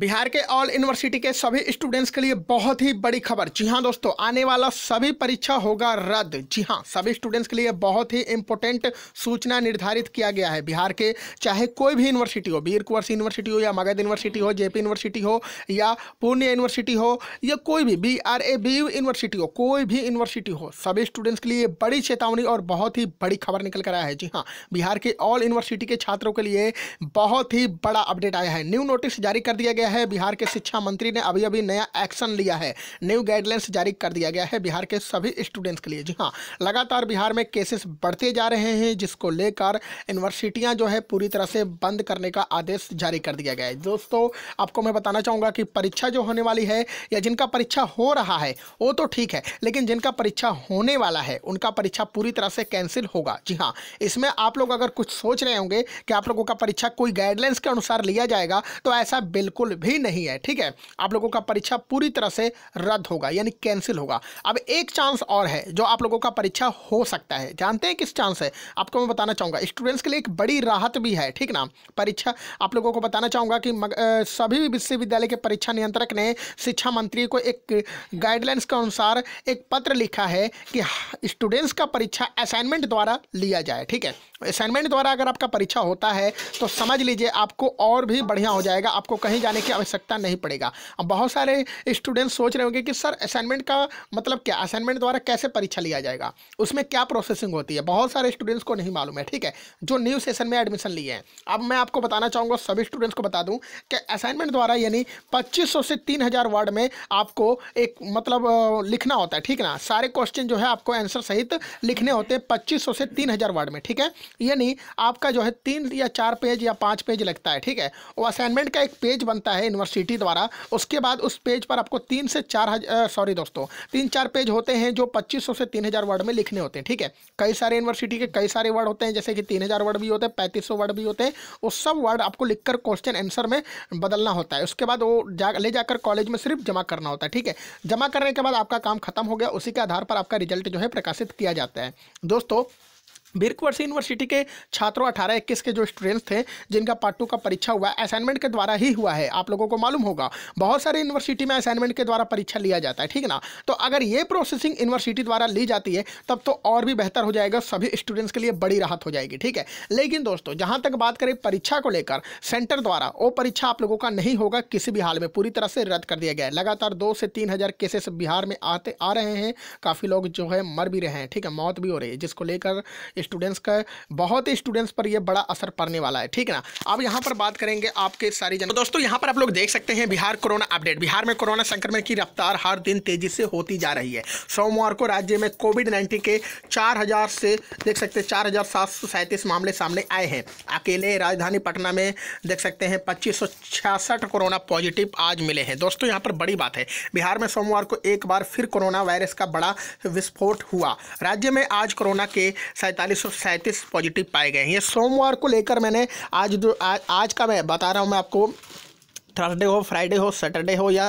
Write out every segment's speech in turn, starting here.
बिहार के all university के सभी स्टूडेंट्स के लिए बहुत ही बड़ी खबर जी हाँ दोस्तों आने वाला सभी परीक्षा होगा रद्द जी हाँ सभी स्टूडेंट्स के लिए बहुत ही इंपॉर्टेंट सूचना निर्धारित किया गया है बिहार के चाहे कोई भी यूनिवर्सिटी हो बीर कुंवर यूनिवर्सिटी हो या मगध यूनिवर्सिटी हो जेपी यूनिवर्सिटी हो या पूर्णिया यूनिवर्सिटी हो या कोई भी B R A B university हो कोई भी यूनिवर्सिटी हो सभी स्टूडेंट्स के लिए बड़ी चेतावनी और बहुत ही बड़ी खबर निकल कर आया है जी हाँ बिहार के ऑल यूनिवर्सिटी के छात्रों के लिए बहुत ही बड़ा अपडेट आया है न्यू नोटिस जारी कर दिया गया है बिहार के शिक्षा मंत्री ने अभी अभी नया एक्शन लिया है न्यू गाइडलाइंस जारी कर दिया गया है बिहार के सभी स्टूडेंट्स के लिए जी हाँ लगातार बिहार में केसेस बढ़ते जा रहे हैं जिसको लेकर यूनिवर्सिटियाँ जो है पूरी तरह से बंद करने का आदेश जारी कर दिया गया है दोस्तों आपको मैं बताना चाहूँगा कि परीक्षा जो होने वाली है या जिनका परीक्षा हो रहा है वो तो ठीक है लेकिन जिनका परीक्षा होने वाला है उनका परीक्षा पूरी तरह से कैंसिल होगा जी हाँ इसमें आप लोग अगर कुछ सोच रहे होंगे कि आप लोगों का परीक्षा कोई गाइडलाइंस के अनुसार लिया जाएगा तो ऐसा बिल्कुल बिल्कुल भी नहीं है ठीक है आप लोगों का परीक्षा पूरी तरह से रद्द होगा यानी कैंसिल होगा अब एक चांस और है जो आप लोगों का परीक्षा हो सकता है जानते हैं किस चांस है आपको मैं बताना चाहूँगा स्टूडेंट्स के लिए एक बड़ी राहत भी है ठीक ना परीक्षा आप लोगों को बताना चाहूँगा कि सभी विश्वविद्यालय के परीक्षा नियंत्रक ने शिक्षा मंत्री को एक गाइडलाइंस के अनुसार एक पत्र लिखा है कि स्टूडेंट्स का परीक्षा असाइनमेंट द्वारा लिया जाए ठीक है असाइनमेंट द्वारा अगर आपका परीक्षा होता है तो समझ लीजिए आपको और भी बढ़िया हो जाएगा आपको कहीं जाने की आवश्यकता नहीं पड़ेगा अब बहुत सारे स्टूडेंट सोच रहे होंगे कि सर असाइनमेंट का मतलब क्या असाइनमेंट द्वारा कैसे परीक्षा लिया जाएगा उसमें क्या प्रोसेसिंग होती है बहुत सारे स्टूडेंट्स को नहीं मालूम है ठीक है जो न्यू सेशन में एडमिशन लिए हैं अब मैं आपको बताना चाहूँगा सभी स्टूडेंट्स को बता दूँ कि असाइनमेंट द्वारा यानी पच्चीस से तीन वर्ड में आपको एक मतलब लिखना होता है ठीक ना सारे क्वेश्चन जो है आपको आंसर सहित लिखने होते हैं पच्चीस से तीन वर्ड में ठीक है यानी आपका जो है तीन या चार पेज या पाँच पेज लगता है ठीक है वो असाइनमेंट का एक पेज बनता है यूनिवर्सिटी द्वारा उसके बाद उस पेज पर आपको तीन से चार सॉरी दोस्तों तीन चार पेज होते हैं जो पच्चीस से तीन हज़ार वर्ड में लिखने होते हैं ठीक है कई सारे यूनिवर्सिटी के कई सारे वर्ड होते हैं जैसे कि तीन हज़ार वर्ड भी होते हैं पैंतीस सौ वर्ड भी होते हैं उस सब वर्ड आपको लिखकर क्वेश्चन आंसर में बदलना होता है उसके बाद वो जा ले जाकर कॉलेज में सिर्फ जमा करना होता है ठीक है जमा करने के बाद आपका काम खत्म हो गया उसी के आधार पर आपका रिजल्ट जो है प्रकाशित किया जाता है दोस्तों बिरकवर्सी यूनिवर्सिटी के छात्रों अठारह इक्कीस के जो स्टूडेंट्स थे जिनका पार्ट टू का परीक्षा हुआ असाइनमेंट के द्वारा ही हुआ है आप लोगों को मालूम होगा बहुत सारे यूनिवर्सिटी में असाइनमेंट के द्वारा परीक्षा लिया जाता है ठीक ना तो अगर ये प्रोसेसिंग यूनिवर्सिटी द्वारा ली जाती है तब तो और भी बेहतर हो जाएगा सभी स्टूडेंट्स के लिए बड़ी राहत हो जाएगी ठीक है लेकिन दोस्तों जहाँ तक बात करें परीक्षा को लेकर सेंटर द्वारा वो परीक्षा आप लोगों का नहीं होगा किसी भी हाल में पूरी तरह से रद्द कर दिया गया है लगातार दो से तीन हज़ार केसेस बिहार में आते आ रहे हैं काफ़ी लोग जो है मर भी रहे हैं ठीक है मौत भी हो रही है जिसको लेकर स्टूडेंट्स का बहुत ही स्टूडेंट्स पर यह बड़ा असर पड़ने वाला है ठीक है ना अब यहाँ पर बात करेंगे आपके सारी जन तो दोस्तों यहाँ पर आप लोग देख सकते हैं बिहार कोरोना अपडेट बिहार में कोरोना संक्रमण की रफ्तार हर दिन तेजी से होती जा रही है सोमवार को राज्य में कोविड नाइन्टीन के चार से देख सकते हैं चार मामले सामने आए हैं अकेले राजधानी पटना में देख सकते हैं पच्चीस कोरोना पॉजिटिव आज मिले हैं दोस्तों यहाँ पर बड़ी बात है बिहार में सोमवार को एक बार फिर कोरोना वायरस का बड़ा विस्फोट हुआ राज्य में आज कोरोना के सैंतालीस चालीस पॉजिटिव पाए गए हैं ये सोमवार को लेकर मैंने आज दो, आ, आज का मैं बता रहा हूँ मैं आपको थर्सडे हो फ्राइडे हो सैटरडे हो या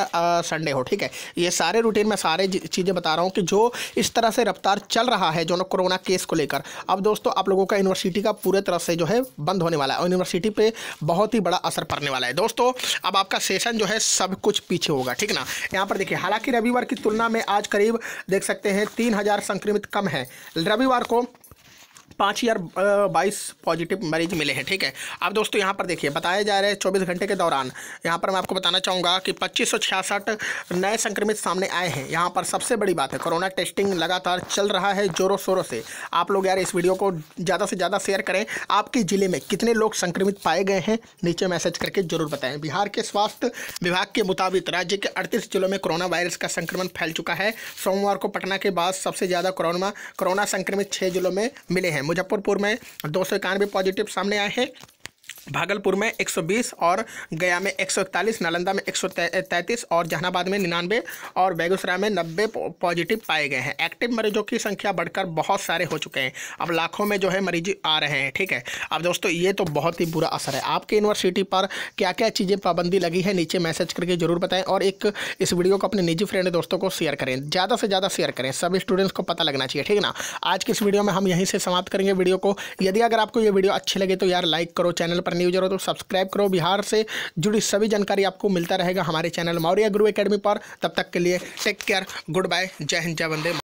संडे हो ठीक है ये सारे रूटीन में सारे चीज़ें बता रहा हूँ कि जो इस तरह से रफ्तार चल रहा है जो ना कोरोना केस को लेकर अब दोस्तों आप लोगों का यूनिवर्सिटी का पूरे तरह से जो है बंद होने वाला है और यूनिवर्सिटी पे बहुत ही बड़ा असर पड़ने वाला है दोस्तों अब आपका सेशन जो है सब कुछ पीछे होगा ठीक ना यहाँ पर देखिए हालांकि रविवार की तुलना में आज करीब देख सकते हैं तीन संक्रमित कम है रविवार को पाँच हज़ार बाईस पॉजिटिव मरीज मिले हैं ठीक है अब दोस्तों यहाँ पर देखिए बताया जा रहा है चौबीस घंटे के दौरान यहाँ पर मैं आपको बताना चाहूँगा कि पच्चीस नए संक्रमित सामने आए हैं यहाँ पर सबसे बड़ी बात है कोरोना टेस्टिंग लगातार चल रहा है जोरों शोरों से आप लोग यार इस वीडियो को ज़्यादा से ज़्यादा शेयर करें आपके ज़िले में कितने लोग संक्रमित पाए गए हैं नीचे मैसेज करके जरूर बताएं बिहार के स्वास्थ्य विभाग के मुताबिक राज्य के अड़तीस जिलों में कोरोना वायरस का संक्रमण फैल चुका है सोमवार को पटना के बाद सबसे ज़्यादा कोरोना कोरोना संक्रमित छः जिलों में मिले हैं मुजफ्फरपुर में दो सौ इक्यानवे पॉजिटिव सामने आए हैं भागलपुर में 120 और गया में 141 नालंदा में 133 और जहानाबाद में निन्यानवे और बेगूसराय में 90 पॉजिटिव पाए गए हैं एक्टिव मरीजों की संख्या बढ़कर बहुत सारे हो चुके हैं अब लाखों में जो है मरीज आ रहे हैं ठीक है अब दोस्तों ये तो बहुत ही बुरा असर है आपके यूनिवर्सिटी पर क्या क्या चीज़ें पाबंदी लगी है नीचे मैसेज करके ज़रूर बताएँ और एक इस वीडियो को अपने निजी फ्रेंड दोस्तों को शेयर करें ज़्यादा से ज़्यादा शेयर करें सभी स्टूडेंट्स को पता लगना चाहिए ठीक है ना आज की इस वीडियो में हम यहीं से समाप्त करेंगे वीडियो को यदि अगर आपको ये वीडियो अच्छी लगे तो यार लाइक करो चैनल पर पर न्यूज हो तो सब्सक्राइब करो बिहार से जुड़ी सभी जानकारी आपको मिलता रहेगा हमारे चैनल मौर्य गुरु अकेडमी पर तब तक के लिए टेक केयर गुड बाय जय हिंद जय वंदे